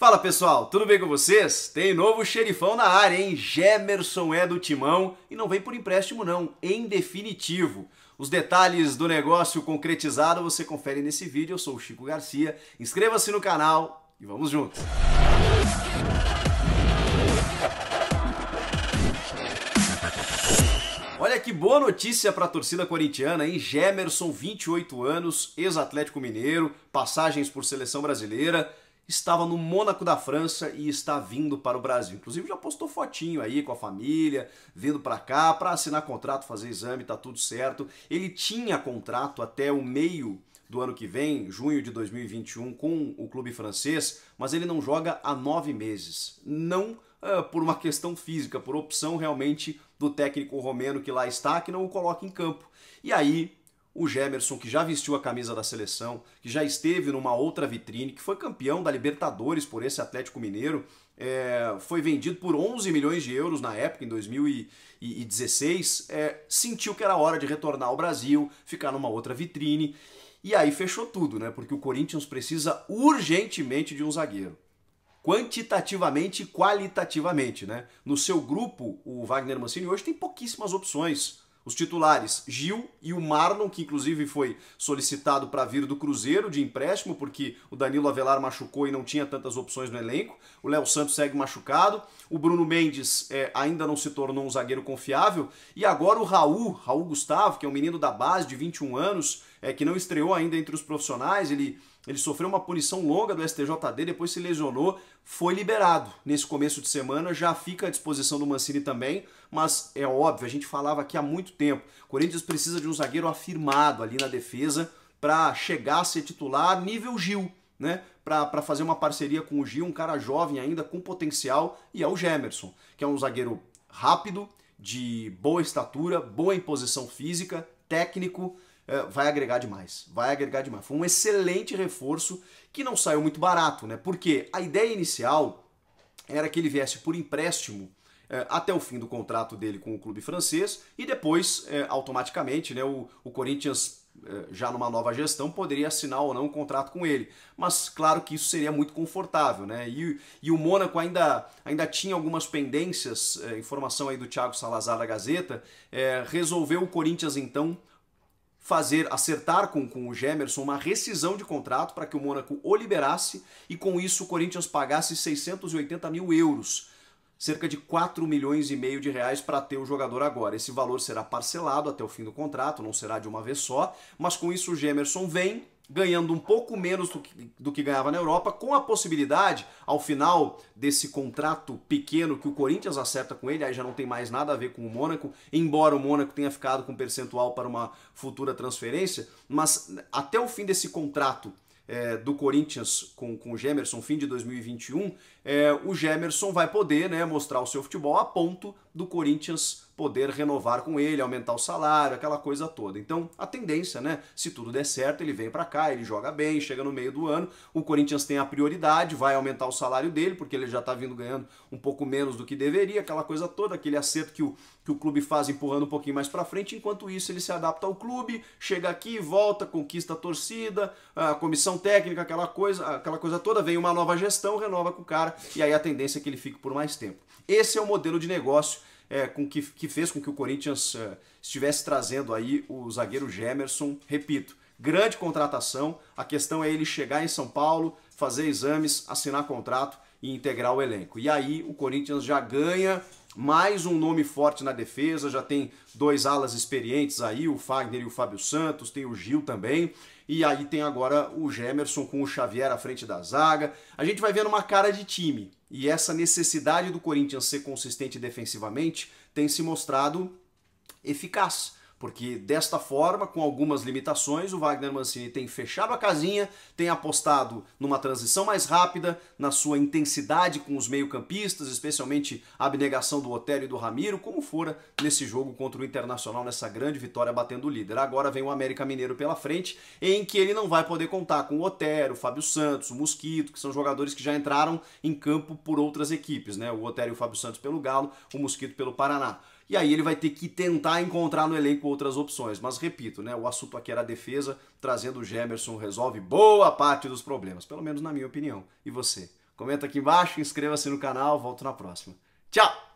Fala pessoal, tudo bem com vocês? Tem novo xerifão na área, hein? Gemerson é do timão e não vem por empréstimo, não, em definitivo. Os detalhes do negócio concretizado você confere nesse vídeo. Eu sou o Chico Garcia, inscreva-se no canal e vamos juntos! Olha que boa notícia para a torcida corintiana, hein? Gemerson, 28 anos, ex-Atlético Mineiro, passagens por seleção brasileira estava no Mônaco da França e está vindo para o Brasil. Inclusive já postou fotinho aí com a família, vindo para cá para assinar contrato, fazer exame, tá tudo certo. Ele tinha contrato até o meio do ano que vem, junho de 2021, com o clube francês, mas ele não joga há nove meses. Não uh, por uma questão física, por opção realmente do técnico romeno que lá está, que não o coloca em campo. E aí o Gemerson, que já vestiu a camisa da seleção, que já esteve numa outra vitrine, que foi campeão da Libertadores por esse Atlético Mineiro, é, foi vendido por 11 milhões de euros na época, em 2016, é, sentiu que era hora de retornar ao Brasil, ficar numa outra vitrine, e aí fechou tudo, né? Porque o Corinthians precisa urgentemente de um zagueiro quantitativamente e qualitativamente, né? No seu grupo, o Wagner Mancini hoje tem pouquíssimas opções os titulares, Gil e o Marlon, que inclusive foi solicitado para vir do Cruzeiro de empréstimo, porque o Danilo Avelar machucou e não tinha tantas opções no elenco. O Léo Santos segue machucado. O Bruno Mendes é, ainda não se tornou um zagueiro confiável. E agora o Raul, Raul Gustavo, que é um menino da base de 21 anos, é, que não estreou ainda entre os profissionais, ele, ele sofreu uma punição longa do STJD, depois se lesionou, foi liberado nesse começo de semana, já fica à disposição do Mancini também, mas é óbvio, a gente falava aqui há muito tempo, o Corinthians precisa de um zagueiro afirmado ali na defesa para chegar a ser titular nível Gil, né? para fazer uma parceria com o Gil, um cara jovem ainda, com potencial, e é o Gemerson, que é um zagueiro rápido, de boa estatura, boa imposição física, técnico, é, vai agregar demais. Vai agregar demais. Foi um excelente reforço que não saiu muito barato, né? Porque a ideia inicial era que ele viesse por empréstimo é, até o fim do contrato dele com o clube francês e depois, é, automaticamente, né, o, Corinthians, já numa nova gestão, poderia assinar ou não um contrato com ele. Mas claro que isso seria muito confortável, né? E, e o Mônaco ainda, ainda tinha algumas pendências, informação aí do Thiago Salazar da Gazeta, resolveu o Corinthians então fazer acertar com, com o Gemerson uma rescisão de contrato para que o Mônaco o liberasse e com isso o Corinthians pagasse 680 mil euros cerca de 4 milhões e meio de reais para ter o jogador agora. Esse valor será parcelado até o fim do contrato, não será de uma vez só, mas com isso o Gemerson vem, ganhando um pouco menos do que, do que ganhava na Europa, com a possibilidade, ao final desse contrato pequeno que o Corinthians acerta com ele, aí já não tem mais nada a ver com o Mônaco, embora o Mônaco tenha ficado com percentual para uma futura transferência, mas até o fim desse contrato é, do Corinthians com, com o Gemerson, fim de 2021, é, eh, o Gemerson vai poder né, mostrar o seu futebol a ponto do Corinthians poder renovar com ele, aumentar o salário, aquela coisa toda. Então, a tendência, né? Se tudo der certo, ele vem para cá, ele joga bem, chega no meio do ano, o Corinthians tem a prioridade, vai aumentar o salário dele, porque ele já tá vindo ganhando um pouco menos do que deveria, aquela coisa toda, aquele acerto que o, que o clube faz empurrando um pouquinho mais para frente, enquanto isso ele se adapta ao clube, chega aqui, volta, conquista a torcida, a comissão técnica, aquela coisa, aquela coisa toda, vem uma nova gestão, renova com o cara e aí a tendência é que ele fique por mais tempo. Esse é o modelo de negócio é, com que, que fez com que o Corinthians é, estivesse trazendo aí o zagueiro Gemerson, repito, grande contratação. A questão é ele chegar em São Paulo, fazer exames, assinar contrato e integrar o elenco. E aí o Corinthians já ganha mais um nome forte na defesa, já tem dois alas experientes aí, o Fagner e o Fábio Santos, tem o Gil também. E aí tem agora o Gemerson com o Xavier à frente da zaga. A gente vai vendo uma cara de time. E essa necessidade do Corinthians ser consistente defensivamente tem se mostrado eficaz. Porque desta forma, com algumas limitações, o Wagner Mancini tem fechado a casinha, tem apostado numa transição mais rápida, na sua intensidade com os meio-campistas, especialmente a abnegação do Otério e do Ramiro, como fora nesse jogo contra o Internacional, nessa grande vitória batendo o líder. Agora vem o América Mineiro pela frente, em que ele não vai poder contar com o Otério, o Fábio Santos, o Mosquito, que são jogadores que já entraram em campo por outras equipes, né? O Otério e o Fábio Santos pelo Galo, o Mosquito pelo Paraná e aí ele vai ter que tentar encontrar no elenco outras opções. Mas repito, né, o assunto aqui era a defesa, trazendo o Gemerson resolve boa parte dos problemas, pelo menos na minha opinião. E você? Comenta aqui embaixo, inscreva-se no canal, volto na próxima. Tchau!